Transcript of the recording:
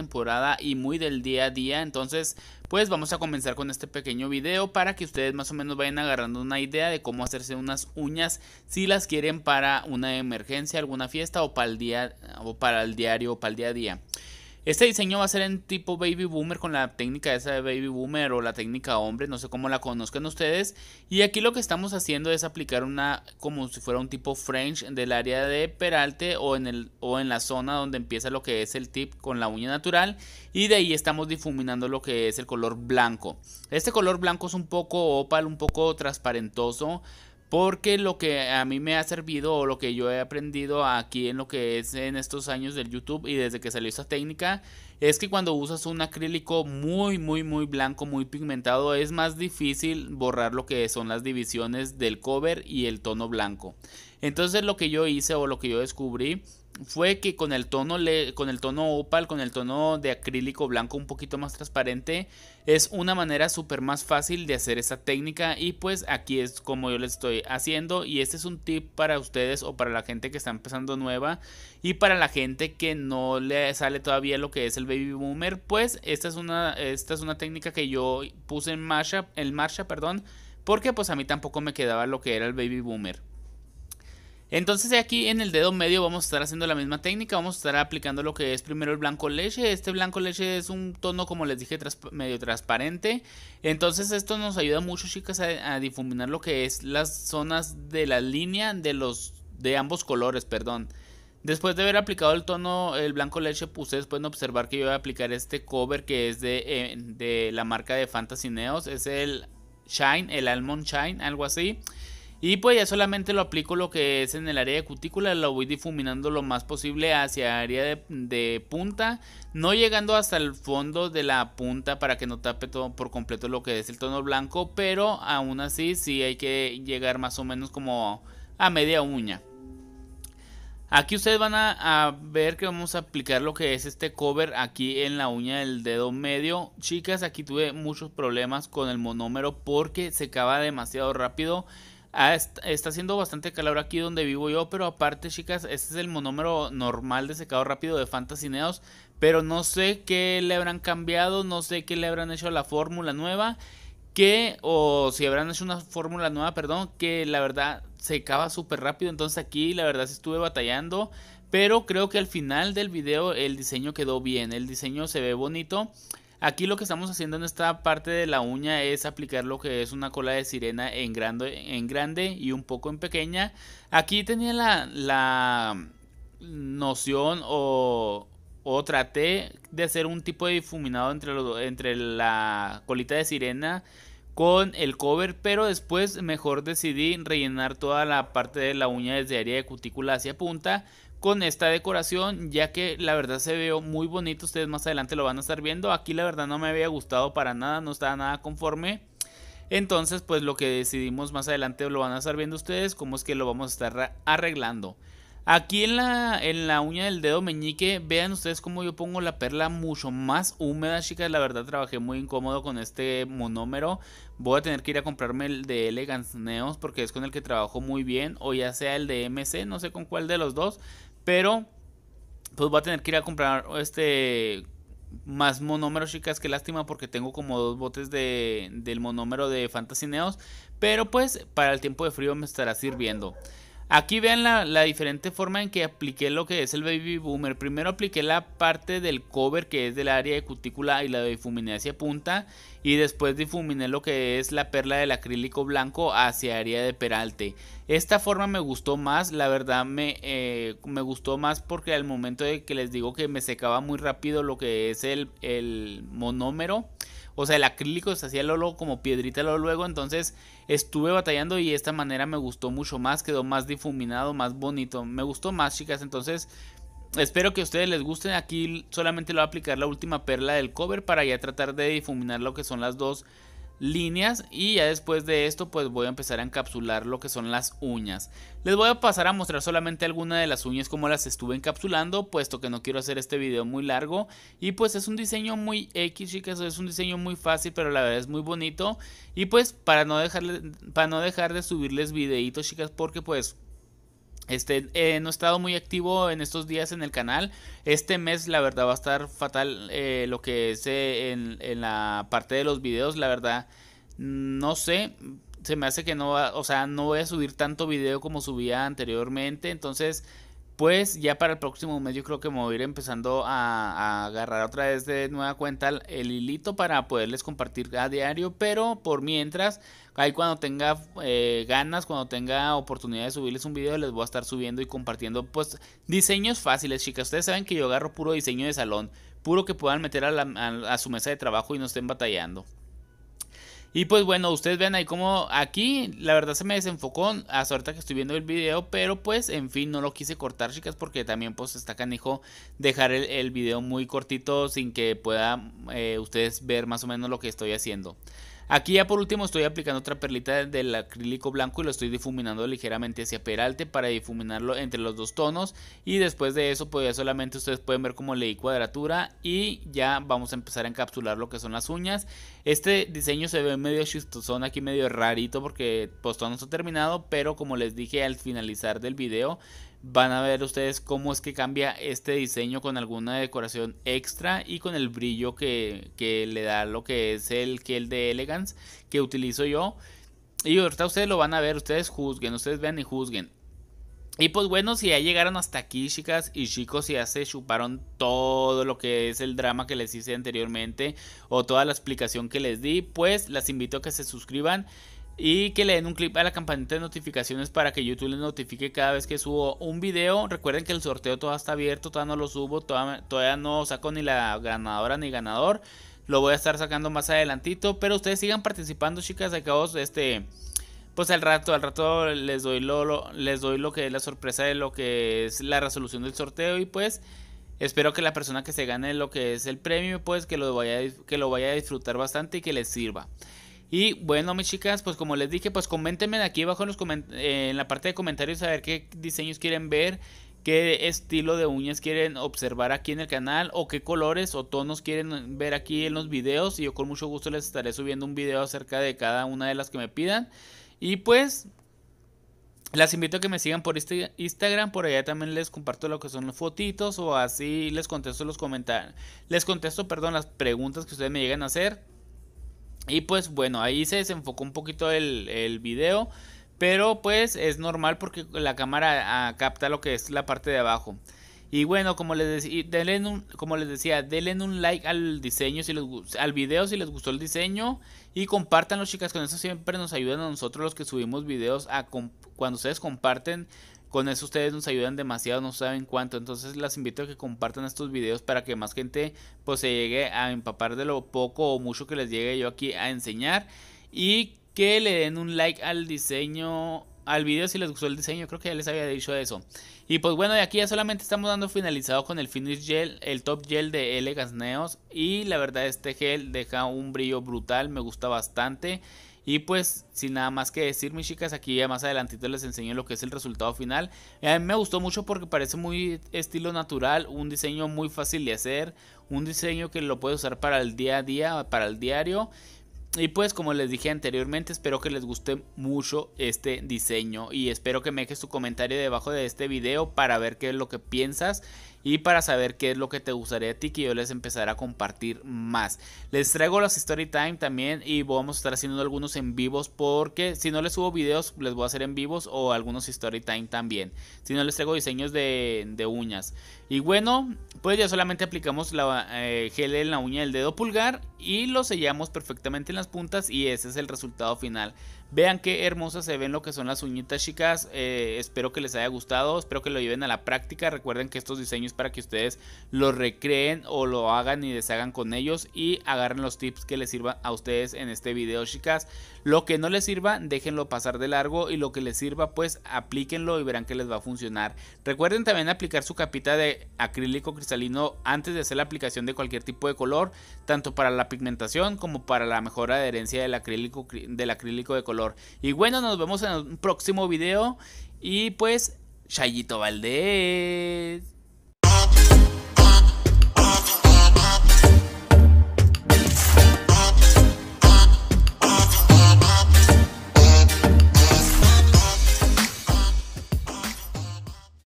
temporada y muy del día a día. Entonces, pues vamos a comenzar con este pequeño video para que ustedes más o menos vayan agarrando una idea de cómo hacerse unas uñas si las quieren para una emergencia, alguna fiesta o para el día o para el diario o para el día a día. Este diseño va a ser en tipo baby boomer con la técnica esa de baby boomer o la técnica hombre, no sé cómo la conozcan ustedes. Y aquí lo que estamos haciendo es aplicar una como si fuera un tipo French del área de peralte o en, el, o en la zona donde empieza lo que es el tip con la uña natural. Y de ahí estamos difuminando lo que es el color blanco. Este color blanco es un poco opal, un poco transparentoso porque lo que a mí me ha servido o lo que yo he aprendido aquí en lo que es en estos años del YouTube y desde que salió esta técnica es que cuando usas un acrílico muy muy muy blanco, muy pigmentado es más difícil borrar lo que son las divisiones del cover y el tono blanco. Entonces lo que yo hice o lo que yo descubrí fue que con el tono le, con el tono opal, con el tono de acrílico blanco un poquito más transparente, es una manera súper más fácil de hacer esa técnica y pues aquí es como yo le estoy haciendo y este es un tip para ustedes o para la gente que está empezando nueva y para la gente que no le sale todavía lo que es el baby boomer, pues esta es una esta es una técnica que yo puse en marcha, en marcha, perdón, porque pues a mí tampoco me quedaba lo que era el baby boomer. Entonces aquí en el dedo medio vamos a estar haciendo la misma técnica, vamos a estar aplicando lo que es primero el blanco leche. Este blanco leche es un tono como les dije medio transparente. Entonces esto nos ayuda mucho chicas a, difuminar lo que es las zonas de la línea de los de ambos colores, perdón. Después de haber aplicado el tono, el blanco leche, pues, ustedes pueden observar que yo voy a aplicar este cover que es de, eh, de la marca de Fantasy Neos. Es el Shine, el Almond Shine, algo así. Y pues ya solamente lo aplico lo que es en el área de cutícula, lo voy difuminando lo más posible hacia área de, punta, no llegando hasta el fondo de la punta para que no tape todo por completo lo que es el tono blanco, pero aún así sí hay que llegar más o menos como a media uña. Aquí ustedes van a, ver que vamos a aplicar lo que es este cover aquí en la uña del dedo medio. Chicas, aquí tuve muchos problemas con el monómero porque secaba demasiado rápido. Ah, está haciendo bastante calor aquí donde vivo yo, pero aparte, chicas, este es el monómero normal de secado rápido de Fantasy Neos, pero no sé qué le habrán cambiado, no sé qué le habrán hecho a la fórmula nueva, que, o si habrán hecho una fórmula nueva, perdón, que la verdad secaba súper rápido, entonces aquí la verdad estuve batallando, pero creo que al final del video el diseño quedó bien, el diseño se ve bonito. Aquí lo que estamos haciendo en esta parte de la uña es aplicar lo que es una cola de sirena en grande, y un poco en pequeña. Aquí tenía la, noción o, traté de hacer un tipo de difuminado entre, entre la colita de sirena con el cover, pero después mejor decidí rellenar toda la parte de la uña desde área de cutícula hacia punta con esta decoración ya que la verdad se veo muy bonito ustedes más adelante lo van a estar viendo aquí la verdad no me había gustado para nada no estaba nada conforme entonces pues lo que decidimos más adelante lo van a estar viendo ustedes Como es que lo vamos a estar arreglando aquí en la, en la uña del dedo meñique vean ustedes cómo yo pongo la perla mucho más húmeda chicas la verdad trabajé muy incómodo con este monómero voy a tener que ir a comprarme el de Elegance Neos porque es con el que trabajo muy bien o ya sea el de MC no sé con cuál de los dos pero, pues voy a tener que ir a comprar este más monómeros, chicas. Qué lástima porque tengo como dos botes del monómero de Fantasy Neos. Pero pues para el tiempo de frío me estará sirviendo. Aquí vean la, diferente forma en que apliqué lo que es el baby boomer. Primero apliqué la parte del cover que es del área de cutícula y la difuminé hacia punta. Y después difuminé lo que es la perla del acrílico blanco hacia área de peralte. Esta forma me gustó más, la verdad me, eh, me gustó más porque al momento de que les digo que me secaba muy rápido lo que es el, el monómero. O sea, el acrílico se hacía luego como piedrita lo luego. Entonces estuve batallando y esta manera me gustó mucho más. Quedó más difuminado, más bonito. Me gustó más, chicas. Entonces Espero que a ustedes les gusten. Aquí solamente lo voy a aplicar la última perla del cover para ya tratar de difuminar lo que son las dos líneas y ya después de esto pues voy a empezar a encapsular lo que son las uñas. Les voy a pasar a mostrar solamente algunas de las uñas como las estuve encapsulando puesto que no quiero hacer este video muy largo y pues es un diseño muy X chicas, es un diseño muy fácil pero la verdad es muy bonito y pues para no, para no dejar de subirles videitos chicas porque pues este, eh, no he estado muy activo en estos días en el canal. Este mes, la verdad, va a estar fatal eh, lo que es en, en, la parte de los videos. La verdad, no sé. Se me hace que no va, o sea, no voy a subir tanto video como subía anteriormente. Entonces, pues ya para el próximo mes, yo creo que me voy a ir empezando a, agarrar otra vez de nueva cuenta el, hilito para poderles compartir a diario. Pero por mientras, ahí cuando tenga eh, ganas, cuando tenga oportunidad de subirles un video, les voy a estar subiendo y compartiendo pues diseños fáciles, chicas. Ustedes saben que yo agarro puro diseño de salón, puro que puedan meter a su mesa de trabajo y no estén batallando. Y pues bueno, ustedes ven ahí como aquí, la verdad se me desenfocó A suerte que estoy viendo el video, pero pues en fin, no lo quise cortar chicas porque también pues está canijo dejar el, video muy cortito sin que puedan eh, ustedes ver más o menos lo que estoy haciendo. Aquí ya por último estoy aplicando otra perlita del acrílico blanco y lo estoy difuminando ligeramente hacia peralte para difuminarlo entre los dos tonos y después de eso pues ya solamente ustedes pueden ver como leí cuadratura y ya vamos a empezar a encapsular lo que son las uñas. Este diseño se ve medio chistosón aquí medio rarito porque pues todo no está terminado pero como les dije al finalizar del video van a ver ustedes cómo es que cambia este diseño con alguna decoración extra y con el brillo que, le da lo que es el que el de Elegance que utilizo yo. Y ahorita ustedes lo van a ver, ustedes juzguen, ustedes vean y juzguen. Y pues bueno, si ya llegaron hasta aquí, chicas y chicos, si ya se chuparon todo lo que es el drama que les hice anteriormente o toda la explicación que les di, pues las invito a que se suscriban y que le den un clip a la campanita de notificaciones para que YouTube les notifique cada vez que subo un video. Recuerden que el sorteo todavía está abierto, todavía no lo subo, todavía, no saco ni la ganadora ni ganador. Lo voy a estar sacando más adelantito, pero ustedes sigan participando, chicas, acá vos, este pues al rato, al rato les doy lo, les doy lo que es la sorpresa de lo que es la resolución del sorteo y pues espero que la persona que se gane lo que es el premio pues que lo vaya, que lo vaya a disfrutar bastante y que les sirva. Y bueno, mis chicas, pues como les dije, pues comentenme aquí abajo eh, en, la parte de comentarios a ver qué diseños quieren ver, qué estilo de uñas quieren observar aquí en el canal o qué colores o tonos quieren ver aquí en los videos. Y yo con mucho gusto les estaré subiendo un video acerca de cada una de las que me pidan. Y pues las invito a que me sigan por este Instagram, por allá también les comparto lo que son los fotitos o así les contesto los comentarios. Les contesto, perdón, las preguntas que ustedes me llegan a hacer. Y pues bueno, ahí se desenfocó un poquito el, el video. Pero pues es normal porque la cámara ah, capta lo que es la parte de abajo. Y bueno, como les, como les decía, denle un like al diseño, si les, al video si les gustó el diseño. Y compartanlo chicas, con eso siempre nos ayudan a nosotros los que subimos videos. A cuando ustedes comparten con eso ustedes nos ayudan demasiado, no saben cuánto. Entonces las invito a que compartan estos videos para que más gente pues se llegue a empapar de lo poco o mucho que les llegue yo aquí a enseñar. Y que le den un like al diseño al video si les gustó el diseño, creo que ya les había dicho eso. Y pues bueno, de aquí ya solamente estamos dando finalizado con el Finish Gel, el Top Gel de L Gasneos. Y la verdad este gel deja un brillo brutal, me gusta bastante. Y pues, sin nada más que decir, mis chicas, aquí ya más adelantito les enseño lo que es el resultado final. Eh, a mí me gustó mucho porque parece muy estilo natural, un diseño muy fácil de hacer, un diseño que lo puedes usar para el día a día, para el diario. Y pues como les dije anteriormente, espero que les guste mucho este diseño y espero que me dejes tu comentario debajo de este video para ver qué es lo que piensas y para saber qué es lo que te gustaría a ti que yo les empezara a compartir más. Les traigo los story time también y vamos a estar haciendo algunos en vivos porque si no les subo videos les voy a hacer en vivos o algunos story time también. Si no les traigo diseños de, de uñas. Y bueno, pues ya solamente aplicamos la, eh, gel en la uña del dedo pulgar y lo sellamos perfectamente en las puntas y ese es el resultado final Vean qué hermosas se ven lo que son las uñitas, chicas. Eh, espero que les haya gustado. Espero que lo lleven a la práctica. Recuerden que estos diseños para que ustedes Lo recreen o lo hagan y deshagan con ellos. Y agarren los tips que les sirvan a ustedes en este video, chicas. Lo que no les sirva, déjenlo pasar de largo. Y lo que les sirva, pues aplíquenlo y verán que les va a funcionar. Recuerden también aplicar su capita de acrílico cristalino antes de hacer la aplicación de cualquier tipo de color. Tanto para la pigmentación como para la mejor adherencia del acrílico, del acrílico de color y bueno, nos vemos en un próximo video. Y pues, Chayito Valdés.